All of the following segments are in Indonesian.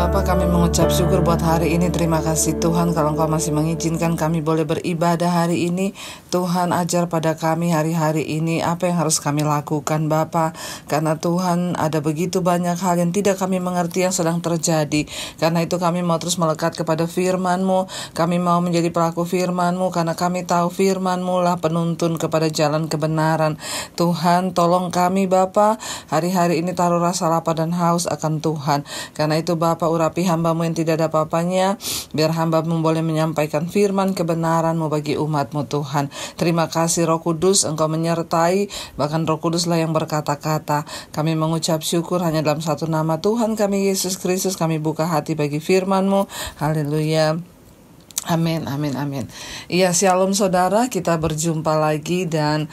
Bapa kami mengucap syukur buat hari ini Terima kasih Tuhan kalau Engkau masih mengizinkan kami boleh beribadah hari ini Tuhan ajar pada kami hari-hari ini Apa yang harus kami lakukan Bapak Karena Tuhan ada begitu banyak hal yang tidak kami mengerti yang sedang terjadi Karena itu kami mau terus melekat kepada FirmanMu. Kami mau menjadi pelaku FirmanMu Karena kami tahu FirmanMu lah penuntun kepada jalan kebenaran Tuhan tolong kami Bapak Hari-hari ini taruh rasa lapar dan haus akan Tuhan Karena itu Bapak urapi hambamu yang tidak ada apa-apanya, biar hambamu boleh menyampaikan firman kebenaranmu bagi umatmu Tuhan. Terima kasih Roh Kudus, Engkau menyertai, bahkan Roh Kuduslah yang berkata-kata. Kami mengucap syukur hanya dalam satu nama Tuhan kami Yesus Kristus, kami buka hati bagi firmanmu Haleluya. Amin, amin, amin. Iya, shalom saudara, kita berjumpa lagi dan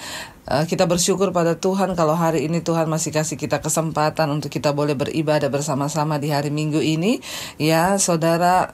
Eh, kita bersyukur pada Tuhan kalau hari ini Tuhan masih kasih kita kesempatan untuk kita boleh beribadah bersama-sama di hari Minggu ini. Ya, saudara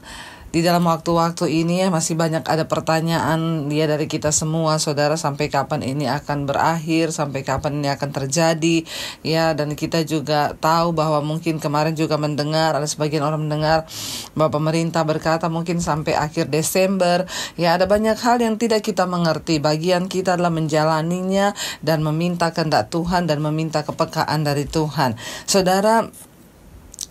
di dalam waktu-waktu ini ya masih banyak ada pertanyaan dia dari kita semua saudara sampai kapan ini akan berakhir sampai kapan ini akan terjadi ya dan kita juga tahu bahwa mungkin kemarin juga mendengar ada sebagian orang mendengar bahwa pemerintah berkata mungkin sampai akhir Desember ya ada banyak hal yang tidak kita mengerti bagian kita adalah menjalaninya dan meminta kehendak Tuhan dan meminta kepekaan dari Tuhan saudara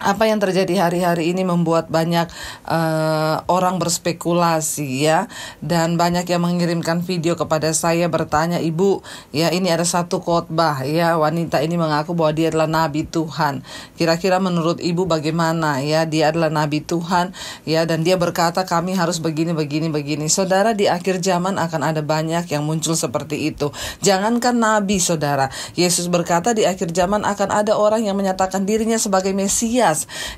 apa yang terjadi hari-hari ini membuat banyak uh, orang berspekulasi ya dan banyak yang mengirimkan video kepada saya bertanya ibu ya ini ada satu khotbah ya wanita ini mengaku bahwa dia adalah nabi Tuhan kira-kira menurut ibu bagaimana ya dia adalah nabi Tuhan ya dan dia berkata kami harus begini begini begini saudara di akhir zaman akan ada banyak yang muncul seperti itu jangankan nabi saudara Yesus berkata di akhir zaman akan ada orang yang menyatakan dirinya sebagai Mesias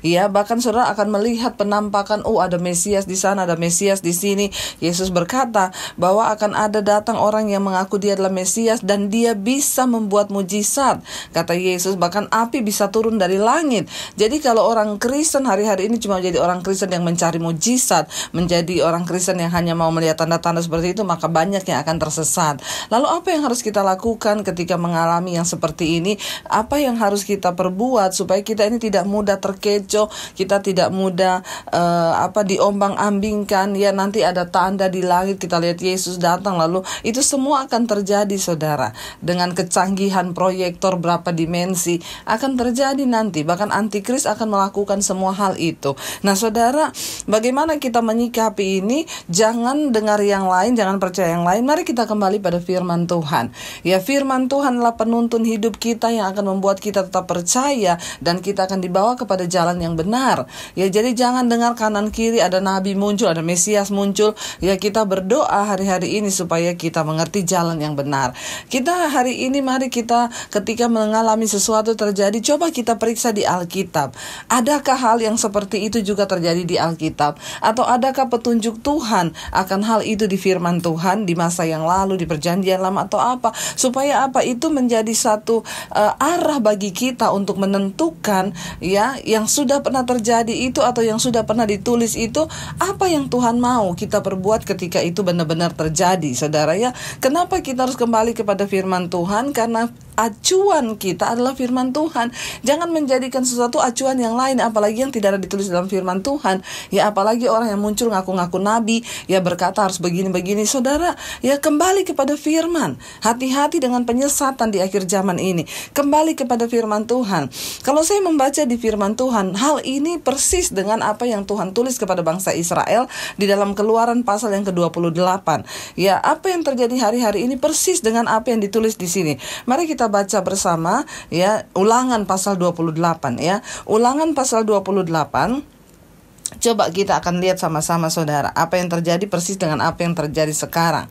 Ya, bahkan saudara akan melihat penampakan, oh ada Mesias di sana, ada Mesias di sini. Yesus berkata bahwa akan ada datang orang yang mengaku dia adalah Mesias dan dia bisa membuat mujizat. Kata Yesus, bahkan api bisa turun dari langit. Jadi kalau orang Kristen hari-hari ini cuma jadi orang Kristen yang mencari mujizat, menjadi orang Kristen yang hanya mau melihat tanda-tanda seperti itu, maka banyak yang akan tersesat. Lalu apa yang harus kita lakukan ketika mengalami yang seperti ini? Apa yang harus kita perbuat supaya kita ini tidak mudah terkecoh, kita tidak mudah uh, apa diombang-ambingkan. Ya nanti ada tanda di langit kita lihat Yesus datang lalu itu semua akan terjadi Saudara. Dengan kecanggihan proyektor berapa dimensi akan terjadi nanti bahkan antikris akan melakukan semua hal itu. Nah, Saudara, bagaimana kita menyikapi ini? Jangan dengar yang lain, jangan percaya yang lain. Mari kita kembali pada firman Tuhan. Ya, firman Tuhanlah penuntun hidup kita yang akan membuat kita tetap percaya dan kita akan dibawa ke kepada jalan yang benar. Ya jadi jangan dengar kanan kiri ada nabi muncul, ada mesias muncul. Ya kita berdoa hari-hari ini supaya kita mengerti jalan yang benar. Kita hari ini mari kita ketika mengalami sesuatu terjadi coba kita periksa di Alkitab. Adakah hal yang seperti itu juga terjadi di Alkitab atau adakah petunjuk Tuhan akan hal itu di firman Tuhan di masa yang lalu di perjanjian lama atau apa supaya apa itu menjadi satu uh, arah bagi kita untuk menentukan ya yang sudah pernah terjadi itu atau yang sudah pernah ditulis itu apa yang Tuhan mau kita perbuat ketika itu benar-benar terjadi saudara ya kenapa kita harus kembali kepada firman Tuhan karena acuan kita adalah firman Tuhan. Jangan menjadikan sesuatu acuan yang lain, apalagi yang tidak ada ditulis dalam firman Tuhan. Ya, apalagi orang yang muncul ngaku-ngaku nabi, ya berkata harus begini-begini. Saudara, ya kembali kepada firman. Hati-hati dengan penyesatan di akhir zaman ini. Kembali kepada firman Tuhan. Kalau saya membaca di firman Tuhan, hal ini persis dengan apa yang Tuhan tulis kepada bangsa Israel di dalam keluaran pasal yang ke-28. Ya, apa yang terjadi hari-hari ini persis dengan apa yang ditulis di sini. Mari kita kita baca bersama ya ulangan pasal 28 ya. Ulangan pasal 28 Coba kita akan lihat sama-sama saudara apa yang terjadi persis dengan apa yang terjadi sekarang.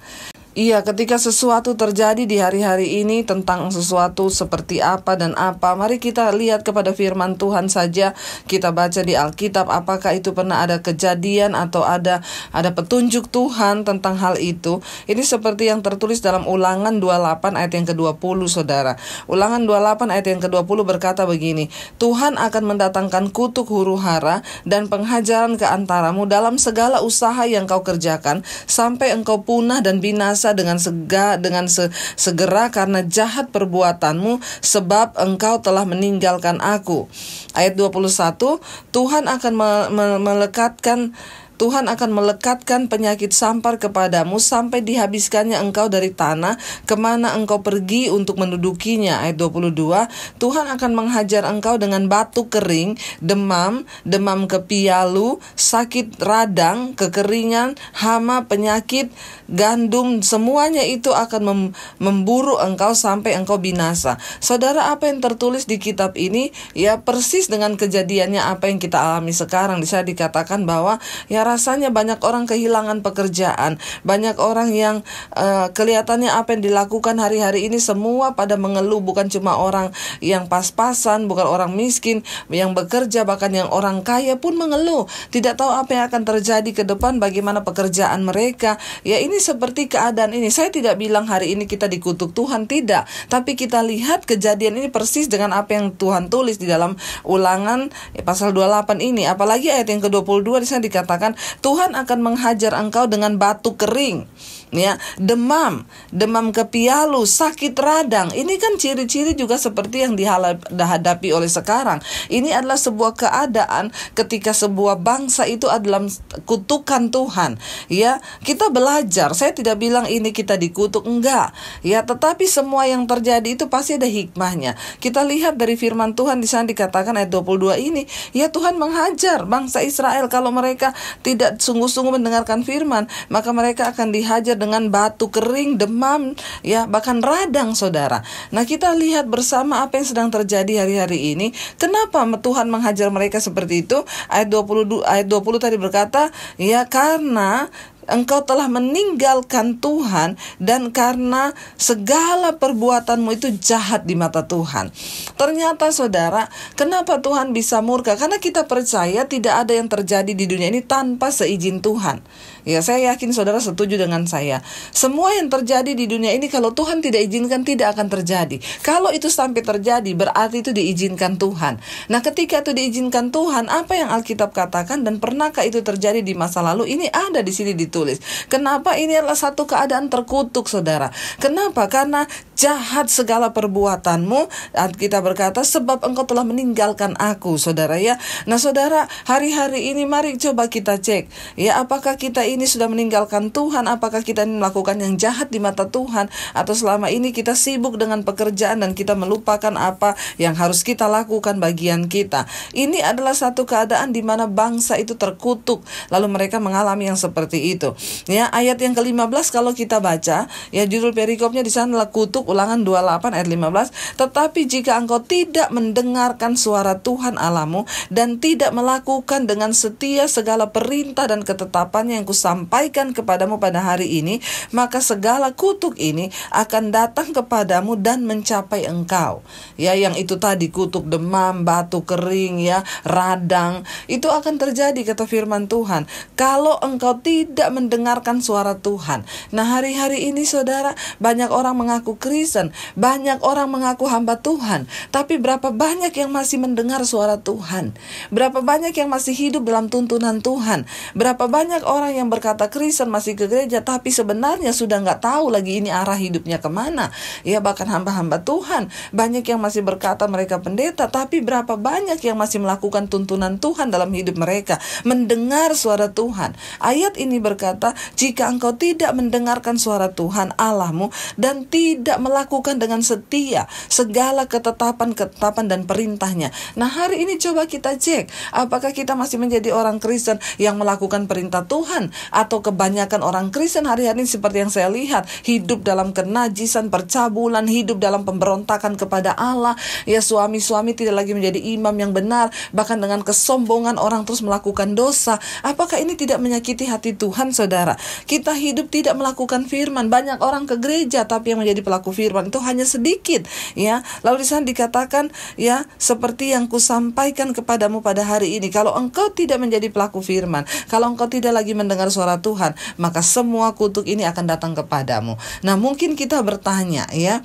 Iya, ketika sesuatu terjadi di hari-hari ini tentang sesuatu seperti apa dan apa, mari kita lihat kepada firman Tuhan saja. Kita baca di Alkitab apakah itu pernah ada kejadian atau ada ada petunjuk Tuhan tentang hal itu. Ini seperti yang tertulis dalam Ulangan 28 ayat yang ke-20, Saudara. Ulangan 28 ayat yang ke-20 berkata begini, "Tuhan akan mendatangkan kutuk huru hara dan penghajaran ke antaramu dalam segala usaha yang kau kerjakan sampai engkau punah dan binasa dengan sega dengan se, segera karena jahat perbuatanmu sebab engkau telah meninggalkan aku. Ayat 21, Tuhan akan me, me, melekatkan Tuhan akan melekatkan penyakit sampar kepadamu sampai dihabiskannya engkau dari tanah kemana engkau pergi untuk mendudukinya. Ayat 22, Tuhan akan menghajar engkau dengan batu kering, demam, demam kepialu, sakit radang, kekeringan, hama, penyakit, gandum, semuanya itu akan mem memburu engkau sampai engkau binasa. Saudara, apa yang tertulis di kitab ini ya persis dengan kejadiannya apa yang kita alami sekarang. Bisa dikatakan bahwa ya rasanya banyak orang kehilangan pekerjaan, banyak orang yang uh, kelihatannya apa yang dilakukan hari-hari ini semua pada mengeluh bukan cuma orang yang pas-pasan, bukan orang miskin yang bekerja bahkan yang orang kaya pun mengeluh, tidak tahu apa yang akan terjadi ke depan, bagaimana pekerjaan mereka. Ya ini seperti keadaan ini. Saya tidak bilang hari ini kita dikutuk Tuhan tidak, tapi kita lihat kejadian ini persis dengan apa yang Tuhan tulis di dalam ulangan ya, pasal 28 ini. Apalagi ayat yang ke-22 di sana dikatakan Tuhan akan menghajar engkau dengan batu kering ya demam demam kepialu sakit radang ini kan ciri-ciri juga seperti yang dihadapi oleh sekarang ini adalah sebuah keadaan ketika sebuah bangsa itu adalah kutukan Tuhan ya kita belajar saya tidak bilang ini kita dikutuk enggak ya tetapi semua yang terjadi itu pasti ada hikmahnya kita lihat dari firman Tuhan di sana dikatakan ayat 22 ini ya Tuhan menghajar bangsa Israel kalau mereka tidak sungguh-sungguh mendengarkan firman maka mereka akan dihajar dengan batu kering, demam, ya bahkan radang saudara. Nah kita lihat bersama apa yang sedang terjadi hari-hari ini. Kenapa Tuhan menghajar mereka seperti itu? Ayat 20 ayat 20 tadi berkata, ya karena engkau telah meninggalkan Tuhan dan karena segala perbuatanmu itu jahat di mata Tuhan. Ternyata saudara, kenapa Tuhan bisa murka? Karena kita percaya tidak ada yang terjadi di dunia ini tanpa seizin Tuhan. Ya, saya yakin saudara setuju dengan saya. Semua yang terjadi di dunia ini kalau Tuhan tidak izinkan tidak akan terjadi. Kalau itu sampai terjadi berarti itu diizinkan Tuhan. Nah, ketika itu diizinkan Tuhan, apa yang Alkitab katakan dan pernahkah itu terjadi di masa lalu? Ini ada di sini di ditulis. Kenapa ini adalah satu keadaan terkutuk, saudara? Kenapa? Karena jahat segala perbuatanmu. Kita berkata, sebab engkau telah meninggalkan aku, saudara ya. Nah, saudara, hari-hari ini mari coba kita cek. Ya, apakah kita ini sudah meninggalkan Tuhan? Apakah kita ini melakukan yang jahat di mata Tuhan? Atau selama ini kita sibuk dengan pekerjaan dan kita melupakan apa yang harus kita lakukan bagian kita? Ini adalah satu keadaan di mana bangsa itu terkutuk. Lalu mereka mengalami yang seperti itu gitu. Ya, ayat yang ke-15 kalau kita baca, ya judul perikopnya di sana kutuk ulangan 28 ayat 15, tetapi jika engkau tidak mendengarkan suara Tuhan Alamu dan tidak melakukan dengan setia segala perintah dan ketetapan yang kusampaikan kepadamu pada hari ini, maka segala kutuk ini akan datang kepadamu dan mencapai engkau. Ya, yang itu tadi kutuk demam, batu kering ya, radang, itu akan terjadi kata firman Tuhan. Kalau engkau tidak mendengarkan suara Tuhan. Nah, hari-hari ini saudara, banyak orang mengaku Kristen, banyak orang mengaku hamba Tuhan, tapi berapa banyak yang masih mendengar suara Tuhan? Berapa banyak yang masih hidup dalam tuntunan Tuhan? Berapa banyak orang yang berkata Kristen masih ke gereja, tapi sebenarnya sudah nggak tahu lagi ini arah hidupnya kemana? Ya, bahkan hamba-hamba Tuhan, banyak yang masih berkata mereka pendeta, tapi berapa banyak yang masih melakukan tuntunan Tuhan dalam hidup mereka, mendengar suara Tuhan. Ayat ini berkata, berkata, "Jika engkau tidak mendengarkan suara Tuhan Allahmu dan tidak melakukan dengan setia segala ketetapan-ketetapan dan perintahnya." Nah, hari ini coba kita cek apakah kita masih menjadi orang Kristen yang melakukan perintah Tuhan atau kebanyakan orang Kristen hari-hari ini seperti yang saya lihat hidup dalam kenajisan, percabulan, hidup dalam pemberontakan kepada Allah. Ya, suami-suami tidak lagi menjadi imam yang benar, bahkan dengan kesombongan orang terus melakukan dosa. Apakah ini tidak menyakiti hati Tuhan saudara. Kita hidup tidak melakukan firman. Banyak orang ke gereja tapi yang menjadi pelaku firman itu hanya sedikit, ya. Lalu di sana dikatakan, ya, seperti yang kusampaikan kepadamu pada hari ini. Kalau engkau tidak menjadi pelaku firman, kalau engkau tidak lagi mendengar suara Tuhan, maka semua kutuk ini akan datang kepadamu. Nah, mungkin kita bertanya, ya,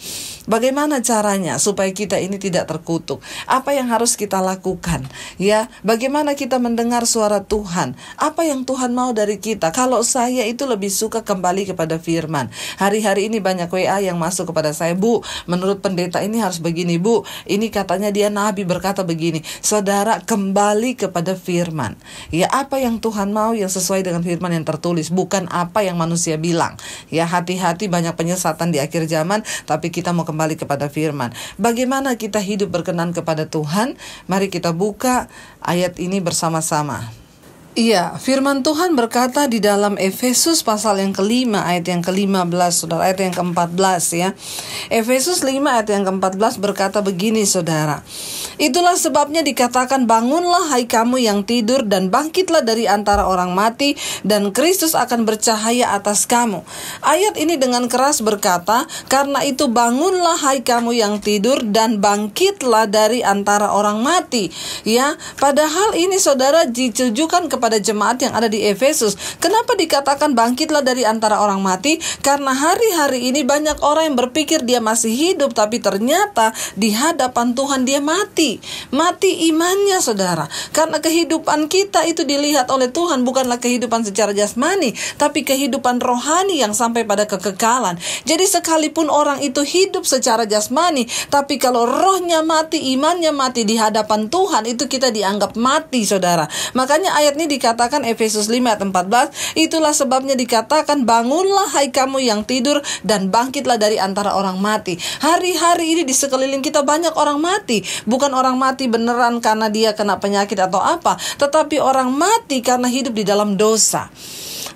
bagaimana caranya supaya kita ini tidak terkutuk? Apa yang harus kita lakukan? Ya, bagaimana kita mendengar suara Tuhan? Apa yang Tuhan mau dari kita? Kalau kalau saya itu lebih suka kembali kepada firman. Hari-hari ini banyak WA yang masuk kepada saya, Bu, menurut pendeta ini harus begini, Bu. Ini katanya dia nabi berkata begini. Saudara kembali kepada firman. Ya apa yang Tuhan mau yang sesuai dengan firman yang tertulis, bukan apa yang manusia bilang. Ya hati-hati banyak penyesatan di akhir zaman, tapi kita mau kembali kepada firman. Bagaimana kita hidup berkenan kepada Tuhan? Mari kita buka ayat ini bersama-sama. Iya, firman Tuhan berkata di dalam Efesus pasal yang kelima, ayat yang kelima belas, saudara, ayat yang keempat belas ya. Efesus 5 ayat yang keempat belas berkata begini, saudara. Itulah sebabnya dikatakan bangunlah hai kamu yang tidur dan bangkitlah dari antara orang mati dan Kristus akan bercahaya atas kamu. Ayat ini dengan keras berkata, karena itu bangunlah hai kamu yang tidur dan bangkitlah dari antara orang mati. Ya, padahal ini saudara ditujukan kepada kepada jemaat yang ada di Efesus. Kenapa dikatakan bangkitlah dari antara orang mati? Karena hari-hari ini banyak orang yang berpikir dia masih hidup tapi ternyata di hadapan Tuhan dia mati. Mati imannya Saudara. Karena kehidupan kita itu dilihat oleh Tuhan bukanlah kehidupan secara jasmani tapi kehidupan rohani yang sampai pada kekekalan. Jadi sekalipun orang itu hidup secara jasmani tapi kalau rohnya mati, imannya mati di hadapan Tuhan itu kita dianggap mati Saudara. Makanya ayat ini dikatakan Efesus 14 itulah sebabnya dikatakan bangunlah hai kamu yang tidur dan bangkitlah dari antara orang mati. Hari-hari ini di sekeliling kita banyak orang mati, bukan orang mati beneran karena dia kena penyakit atau apa, tetapi orang mati karena hidup di dalam dosa.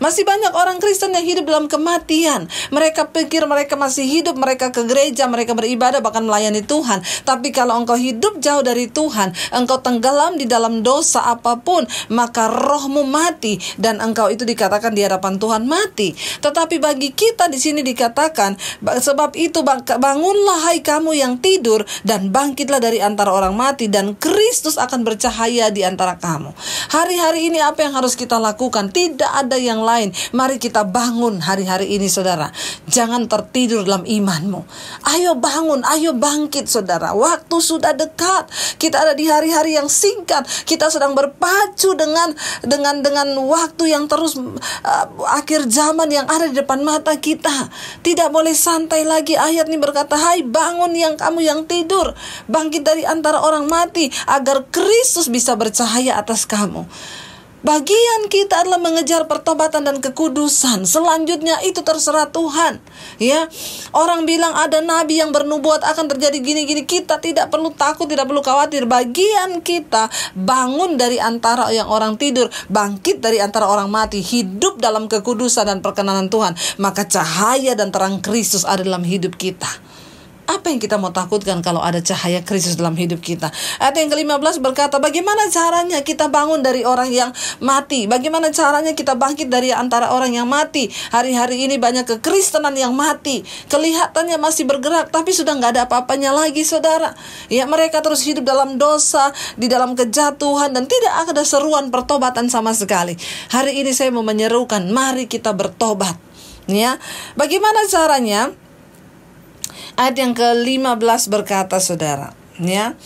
Masih banyak orang Kristen yang hidup dalam kematian. Mereka pikir mereka masih hidup, mereka ke gereja, mereka beribadah, bahkan melayani Tuhan. Tapi kalau engkau hidup jauh dari Tuhan, engkau tenggelam di dalam dosa apapun, maka rohmu mati dan engkau itu dikatakan di hadapan Tuhan mati. Tetapi bagi kita di sini dikatakan sebab itu bangunlah hai kamu yang tidur dan bangkitlah dari antara orang mati dan Kristus akan bercahaya di antara kamu. Hari-hari ini apa yang harus kita lakukan? Tidak ada yang lain. Mari kita bangun hari-hari ini saudara. Jangan tertidur dalam imanmu. Ayo bangun, ayo bangkit saudara. Waktu sudah dekat. Kita ada di hari-hari yang singkat. Kita sedang berpacu dengan dengan dengan waktu yang terus uh, akhir zaman yang ada di depan mata kita. Tidak boleh santai lagi. Ayat ini berkata, "Hai bangun yang kamu yang tidur, bangkit dari antara orang mati agar Kristus bisa bercahaya atas kamu." Bagian kita adalah mengejar pertobatan dan kekudusan. Selanjutnya itu terserah Tuhan. Ya, orang bilang ada nabi yang bernubuat akan terjadi gini-gini. Kita tidak perlu takut, tidak perlu khawatir. Bagian kita bangun dari antara yang orang tidur, bangkit dari antara orang mati, hidup dalam kekudusan dan perkenanan Tuhan. Maka cahaya dan terang Kristus ada dalam hidup kita. Apa yang kita mau takutkan kalau ada cahaya Kristus dalam hidup kita? Ayat yang ke-15 berkata, bagaimana caranya kita bangun dari orang yang mati? Bagaimana caranya kita bangkit dari antara orang yang mati? Hari-hari ini banyak kekristenan yang mati. Kelihatannya masih bergerak, tapi sudah nggak ada apa-apanya lagi, saudara. Ya, mereka terus hidup dalam dosa, di dalam kejatuhan, dan tidak ada seruan pertobatan sama sekali. Hari ini saya mau menyerukan, mari kita bertobat. Ya, bagaimana caranya? Ayat yang ke-15 berkata saudara, ya.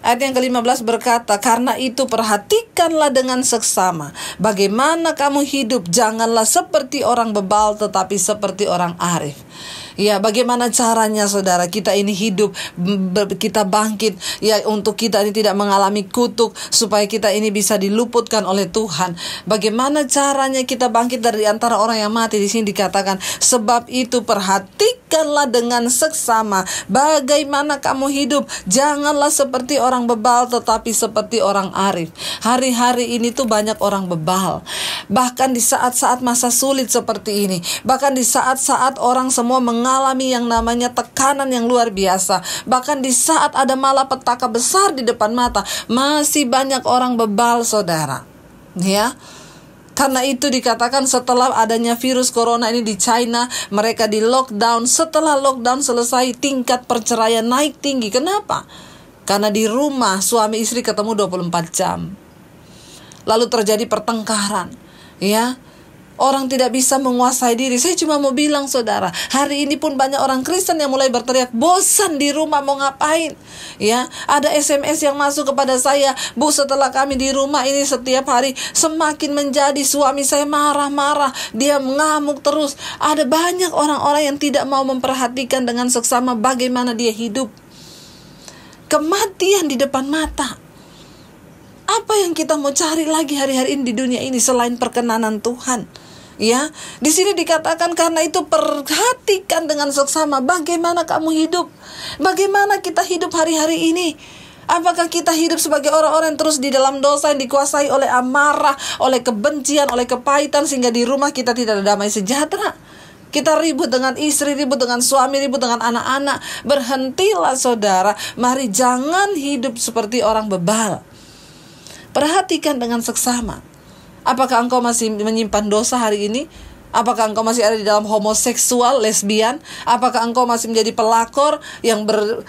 Ayat yang ke-15 berkata, "Karena itu perhatikanlah dengan seksama bagaimana kamu hidup, janganlah seperti orang bebal tetapi seperti orang arif." Ya, bagaimana caranya saudara kita ini hidup, kita bangkit ya untuk kita ini tidak mengalami kutuk supaya kita ini bisa diluputkan oleh Tuhan. Bagaimana caranya kita bangkit dari antara orang yang mati di sini dikatakan sebab itu perhatikanlah dengan seksama bagaimana kamu hidup. Janganlah seperti orang bebal tetapi seperti orang arif. Hari-hari ini tuh banyak orang bebal. Bahkan di saat-saat masa sulit seperti ini, bahkan di saat-saat orang semua mengalami mengalami yang namanya tekanan yang luar biasa. Bahkan di saat ada malapetaka besar di depan mata, masih banyak orang bebal, saudara. Ya, karena itu dikatakan setelah adanya virus corona ini di China, mereka di lockdown. Setelah lockdown selesai, tingkat perceraian naik tinggi. Kenapa? Karena di rumah suami istri ketemu 24 jam. Lalu terjadi pertengkaran, ya orang tidak bisa menguasai diri. Saya cuma mau bilang saudara, hari ini pun banyak orang Kristen yang mulai berteriak, bosan di rumah mau ngapain? Ya, ada SMS yang masuk kepada saya, Bu setelah kami di rumah ini setiap hari semakin menjadi suami saya marah-marah, dia mengamuk terus. Ada banyak orang-orang yang tidak mau memperhatikan dengan seksama bagaimana dia hidup. Kematian di depan mata apa yang kita mau cari lagi hari-hari ini di dunia ini selain perkenanan Tuhan? Ya, di sini dikatakan karena itu perhatikan dengan seksama bagaimana kamu hidup. Bagaimana kita hidup hari-hari ini? Apakah kita hidup sebagai orang-orang yang terus di dalam dosa yang dikuasai oleh amarah, oleh kebencian, oleh kepahitan sehingga di rumah kita tidak ada damai sejahtera? Kita ribut dengan istri, ribut dengan suami, ribut dengan anak-anak. Berhentilah saudara, mari jangan hidup seperti orang bebal. Perhatikan dengan seksama. Apakah engkau masih menyimpan dosa hari ini? Apakah engkau masih ada di dalam homoseksual, lesbian? Apakah engkau masih menjadi pelakor yang ber,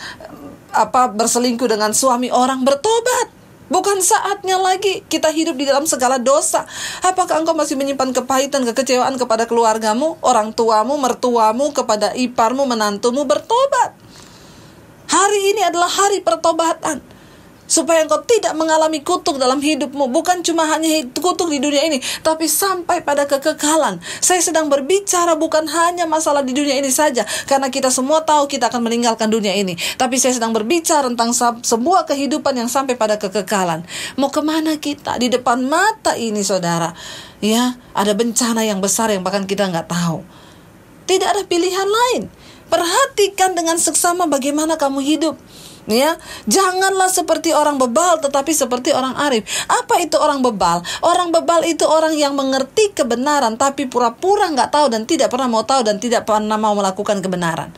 apa berselingkuh dengan suami orang? Bertobat. Bukan saatnya lagi kita hidup di dalam segala dosa. Apakah engkau masih menyimpan kepahitan, kekecewaan kepada keluargamu, orang tuamu, mertuamu, kepada iparmu, menantumu? Bertobat. Hari ini adalah hari pertobatan supaya engkau tidak mengalami kutuk dalam hidupmu bukan cuma hanya kutuk di dunia ini tapi sampai pada kekekalan saya sedang berbicara bukan hanya masalah di dunia ini saja karena kita semua tahu kita akan meninggalkan dunia ini tapi saya sedang berbicara tentang semua kehidupan yang sampai pada kekekalan mau kemana kita di depan mata ini saudara ya ada bencana yang besar yang bahkan kita nggak tahu tidak ada pilihan lain perhatikan dengan seksama bagaimana kamu hidup ya janganlah seperti orang bebal tetapi seperti orang arif apa itu orang bebal orang bebal itu orang yang mengerti kebenaran tapi pura-pura nggak tahu dan tidak pernah mau tahu dan tidak pernah mau melakukan kebenaran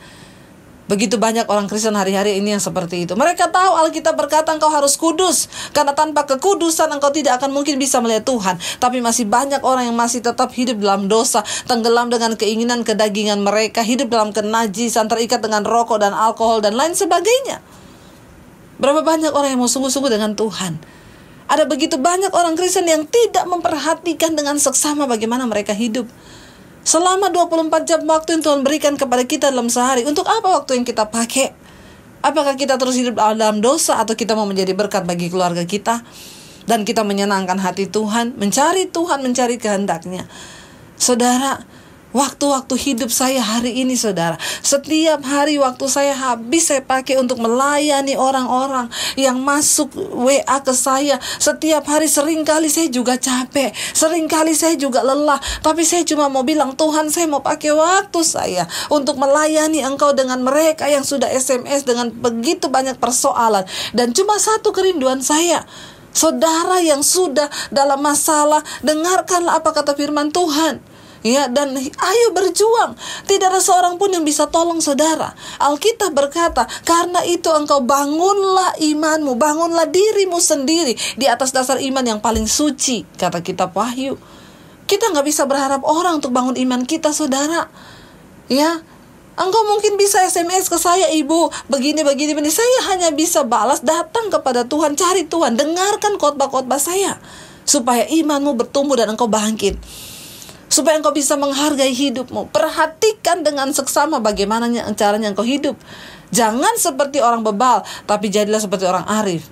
Begitu banyak orang Kristen hari-hari ini yang seperti itu. Mereka tahu Alkitab berkata engkau harus kudus. Karena tanpa kekudusan engkau tidak akan mungkin bisa melihat Tuhan. Tapi masih banyak orang yang masih tetap hidup dalam dosa. Tenggelam dengan keinginan kedagingan mereka. Hidup dalam kenajisan terikat dengan rokok dan alkohol dan lain sebagainya. Berapa banyak orang yang mau sungguh-sungguh dengan Tuhan? Ada begitu banyak orang Kristen yang tidak memperhatikan dengan seksama bagaimana mereka hidup. Selama 24 jam waktu yang Tuhan berikan kepada kita dalam sehari, untuk apa waktu yang kita pakai? Apakah kita terus hidup dalam dosa atau kita mau menjadi berkat bagi keluarga kita? Dan kita menyenangkan hati Tuhan, mencari Tuhan, mencari kehendaknya. Saudara, waktu-waktu hidup saya hari ini saudara. Setiap hari waktu saya habis saya pakai untuk melayani orang-orang yang masuk WA ke saya. Setiap hari seringkali saya juga capek, seringkali saya juga lelah, tapi saya cuma mau bilang Tuhan saya mau pakai waktu saya untuk melayani Engkau dengan mereka yang sudah SMS dengan begitu banyak persoalan dan cuma satu kerinduan saya Saudara yang sudah dalam masalah, dengarkanlah apa kata firman Tuhan ya dan ayo berjuang tidak ada seorang pun yang bisa tolong saudara Alkitab berkata karena itu engkau bangunlah imanmu bangunlah dirimu sendiri di atas dasar iman yang paling suci kata kitab Wahyu kita nggak bisa berharap orang untuk bangun iman kita saudara ya Engkau mungkin bisa SMS ke saya ibu Begini begini begini Saya hanya bisa balas datang kepada Tuhan Cari Tuhan Dengarkan khotbah-khotbah saya Supaya imanmu bertumbuh dan engkau bangkit supaya engkau bisa menghargai hidupmu. Perhatikan dengan seksama bagaimana caranya engkau hidup. Jangan seperti orang bebal, tapi jadilah seperti orang arif.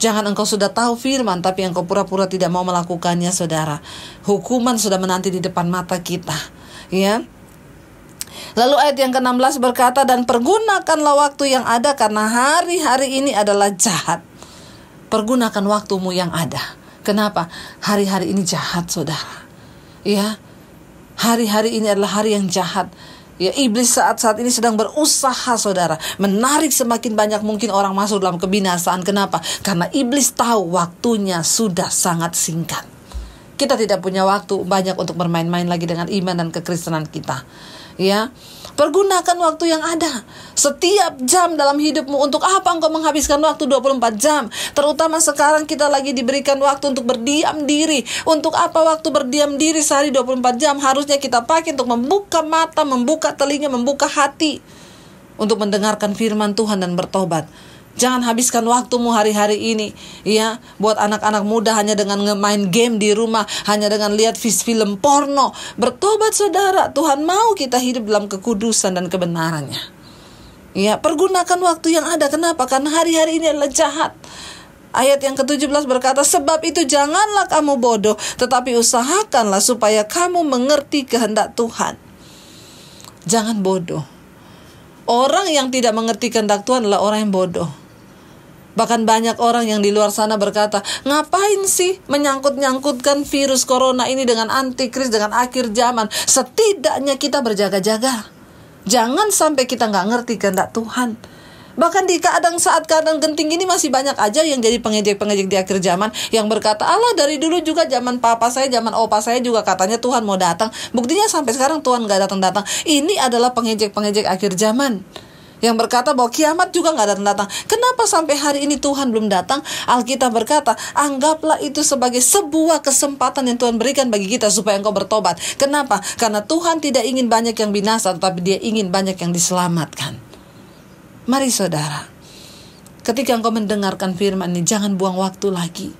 Jangan engkau sudah tahu firman, tapi engkau pura-pura tidak mau melakukannya, saudara. Hukuman sudah menanti di depan mata kita. Ya, Lalu ayat yang ke-16 berkata dan pergunakanlah waktu yang ada karena hari-hari ini adalah jahat. Pergunakan waktumu yang ada. Kenapa? Hari-hari ini jahat, Saudara. Ya, Hari-hari ini adalah hari yang jahat. Ya, iblis saat-saat ini sedang berusaha, saudara, menarik semakin banyak mungkin orang masuk dalam kebinasaan. Kenapa? Karena iblis tahu waktunya sudah sangat singkat. Kita tidak punya waktu banyak untuk bermain-main lagi dengan iman dan kekristenan kita ya. Pergunakan waktu yang ada. Setiap jam dalam hidupmu untuk apa engkau menghabiskan waktu 24 jam? Terutama sekarang kita lagi diberikan waktu untuk berdiam diri. Untuk apa waktu berdiam diri sehari 24 jam harusnya kita pakai untuk membuka mata, membuka telinga, membuka hati untuk mendengarkan firman Tuhan dan bertobat. Jangan habiskan waktumu hari-hari ini ya buat anak-anak muda hanya dengan main game di rumah, hanya dengan lihat film porno. Bertobat saudara, Tuhan mau kita hidup dalam kekudusan dan kebenarannya. Ya, pergunakan waktu yang ada. Kenapa? Karena hari-hari ini adalah jahat. Ayat yang ke-17 berkata, "Sebab itu janganlah kamu bodoh, tetapi usahakanlah supaya kamu mengerti kehendak Tuhan." Jangan bodoh. Orang yang tidak mengerti kehendak Tuhan adalah orang yang bodoh. Bahkan banyak orang yang di luar sana berkata, ngapain sih menyangkut-nyangkutkan virus corona ini dengan antikris, dengan akhir zaman. Setidaknya kita berjaga-jaga. Jangan sampai kita nggak ngerti kehendak Tuhan. Bahkan di kadang saat kadang genting ini masih banyak aja yang jadi pengejek-pengejek di akhir zaman yang berkata, Allah dari dulu juga zaman papa saya, zaman opa saya juga katanya Tuhan mau datang. Buktinya sampai sekarang Tuhan nggak datang-datang. Ini adalah pengejek-pengejek akhir zaman yang berkata bahwa kiamat juga nggak datang datang. Kenapa sampai hari ini Tuhan belum datang? Alkitab berkata, anggaplah itu sebagai sebuah kesempatan yang Tuhan berikan bagi kita supaya engkau bertobat. Kenapa? Karena Tuhan tidak ingin banyak yang binasa, tetapi Dia ingin banyak yang diselamatkan. Mari saudara, ketika engkau mendengarkan firman ini, jangan buang waktu lagi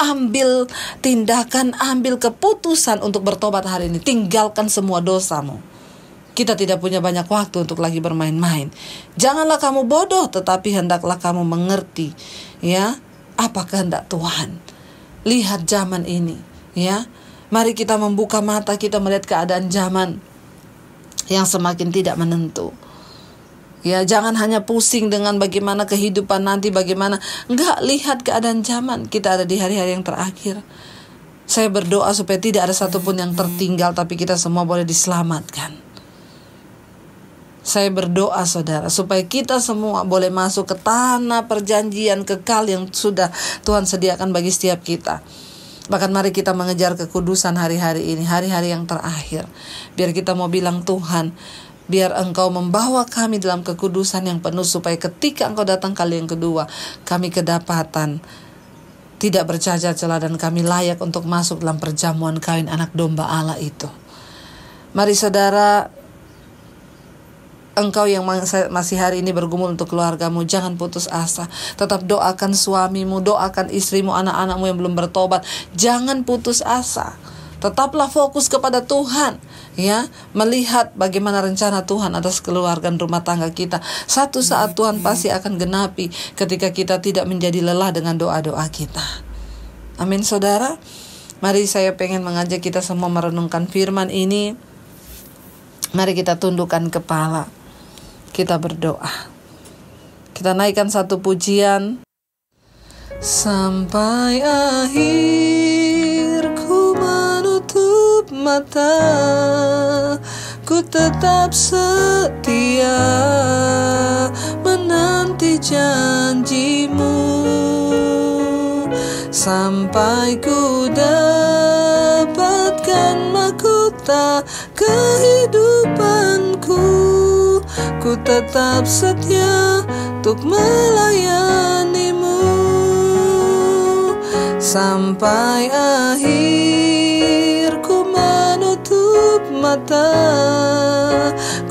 ambil tindakan, ambil keputusan untuk bertobat hari ini. Tinggalkan semua dosamu. Kita tidak punya banyak waktu untuk lagi bermain-main. Janganlah kamu bodoh, tetapi hendaklah kamu mengerti, ya, apa kehendak Tuhan. Lihat zaman ini, ya. Mari kita membuka mata kita melihat keadaan zaman yang semakin tidak menentu. Ya, jangan hanya pusing dengan bagaimana kehidupan nanti, bagaimana enggak lihat keadaan zaman. Kita ada di hari-hari yang terakhir. Saya berdoa supaya tidak ada satupun yang tertinggal, tapi kita semua boleh diselamatkan. Saya berdoa saudara supaya kita semua boleh masuk ke tanah perjanjian kekal yang sudah Tuhan sediakan bagi setiap kita. Bahkan mari kita mengejar kekudusan hari-hari ini, hari-hari yang terakhir. Biar kita mau bilang Tuhan, biar engkau membawa kami dalam kekudusan yang penuh supaya ketika engkau datang kali yang kedua, kami kedapatan tidak bercacat celah dan kami layak untuk masuk dalam perjamuan kawin anak domba Allah itu. Mari saudara engkau yang masih hari ini bergumul untuk keluargamu, jangan putus asa. Tetap doakan suamimu, doakan istrimu, anak-anakmu yang belum bertobat. Jangan putus asa. Tetaplah fokus kepada Tuhan, ya, melihat bagaimana rencana Tuhan atas keluarga dan rumah tangga kita. Satu saat Tuhan pasti akan genapi ketika kita tidak menjadi lelah dengan doa-doa kita. Amin, saudara. Mari saya pengen mengajak kita semua merenungkan firman ini. Mari kita tundukkan kepala kita berdoa. Kita naikkan satu pujian sampai akhir ku menutup mata ku tetap setia menanti janjimu sampai ku dapatkan mahkota kehidupanku ku tetap setia untuk melayanimu sampai akhir ku menutup mata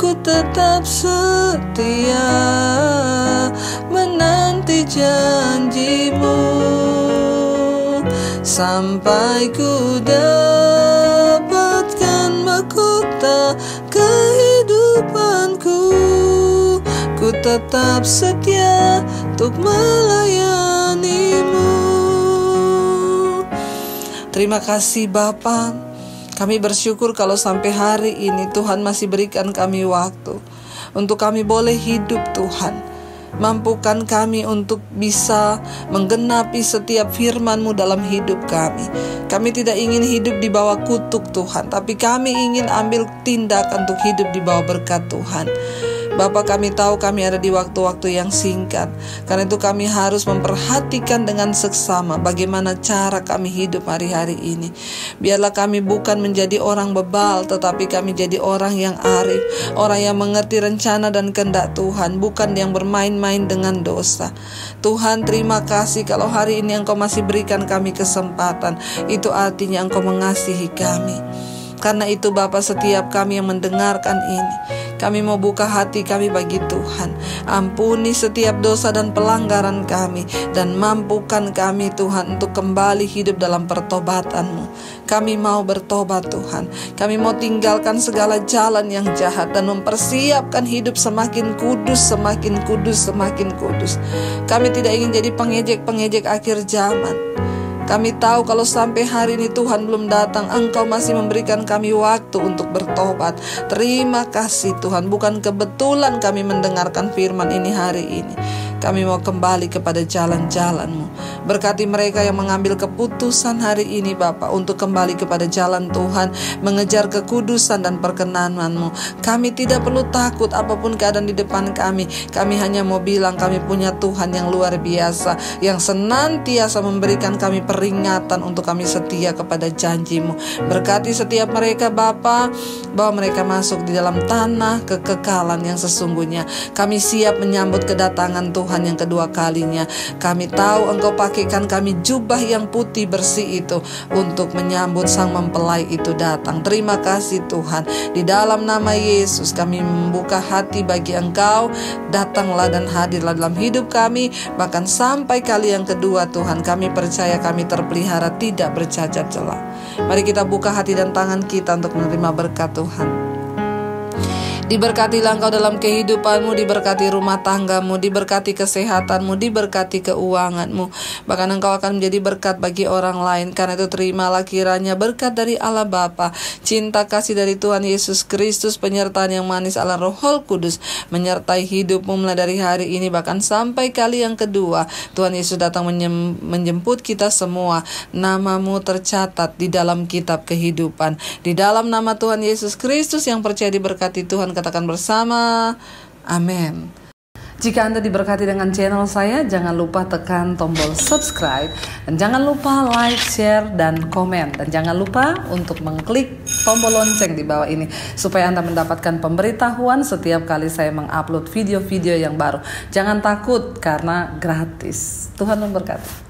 ku tetap setia menanti janjimu sampai ku dapat tetap setia untuk melayanimu. Terima kasih Bapa. Kami bersyukur kalau sampai hari ini Tuhan masih berikan kami waktu untuk kami boleh hidup Tuhan. Mampukan kami untuk bisa menggenapi setiap firman-Mu dalam hidup kami. Kami tidak ingin hidup di bawah kutuk Tuhan, tapi kami ingin ambil tindakan untuk hidup di bawah berkat Tuhan. Bapak kami tahu kami ada di waktu-waktu yang singkat. Karena itu kami harus memperhatikan dengan seksama bagaimana cara kami hidup hari-hari ini. Biarlah kami bukan menjadi orang bebal tetapi kami jadi orang yang arif, orang yang mengerti rencana dan kehendak Tuhan, bukan yang bermain-main dengan dosa. Tuhan terima kasih kalau hari ini Engkau masih berikan kami kesempatan. Itu artinya Engkau mengasihi kami. Karena itu Bapak setiap kami yang mendengarkan ini kami mau buka hati kami bagi Tuhan. Ampuni setiap dosa dan pelanggaran kami dan mampukan kami Tuhan untuk kembali hidup dalam pertobatanmu. Kami mau bertobat Tuhan. Kami mau tinggalkan segala jalan yang jahat dan mempersiapkan hidup semakin kudus, semakin kudus, semakin kudus. Kami tidak ingin jadi pengejek-pengejek akhir zaman. Kami tahu kalau sampai hari ini Tuhan belum datang, Engkau masih memberikan kami waktu untuk bertobat. Terima kasih Tuhan, bukan kebetulan kami mendengarkan firman ini hari ini. Kami mau kembali kepada jalan-jalanmu. Berkati mereka yang mengambil keputusan hari ini Bapa untuk kembali kepada jalan Tuhan, mengejar kekudusan dan perkenananmu. Kami tidak perlu takut apapun keadaan di depan kami. Kami hanya mau bilang kami punya Tuhan yang luar biasa, yang senantiasa memberikan kami peringatan untuk kami setia kepada janjimu. Berkati setiap mereka Bapa bahwa mereka masuk di dalam tanah kekekalan yang sesungguhnya. Kami siap menyambut kedatangan Tuhan Tuhan yang kedua kalinya. Kami tahu Engkau pakaikan kami jubah yang putih bersih itu untuk menyambut sang mempelai itu datang. Terima kasih Tuhan. Di dalam nama Yesus kami membuka hati bagi Engkau. Datanglah dan hadirlah dalam hidup kami. Bahkan sampai kali yang kedua Tuhan kami percaya kami terpelihara tidak bercacat celah. Mari kita buka hati dan tangan kita untuk menerima berkat Tuhan. Diberkati engkau dalam kehidupanmu, diberkati rumah tanggamu, diberkati kesehatanmu, diberkati keuanganmu. Bahkan engkau akan menjadi berkat bagi orang lain. Karena itu terimalah kiranya berkat dari Allah Bapa, cinta kasih dari Tuhan Yesus Kristus, penyertaan yang manis Allah Roh Kudus, menyertai hidupmu mulai dari hari ini bahkan sampai kali yang kedua. Tuhan Yesus datang menjemput kita semua. Namamu tercatat di dalam kitab kehidupan. Di dalam nama Tuhan Yesus Kristus yang percaya diberkati Tuhan katakan bersama, amin. Jika Anda diberkati dengan channel saya, jangan lupa tekan tombol subscribe dan jangan lupa like, share, dan komen. Dan jangan lupa untuk mengklik tombol lonceng di bawah ini supaya Anda mendapatkan pemberitahuan setiap kali saya mengupload video-video yang baru. Jangan takut karena gratis. Tuhan memberkati.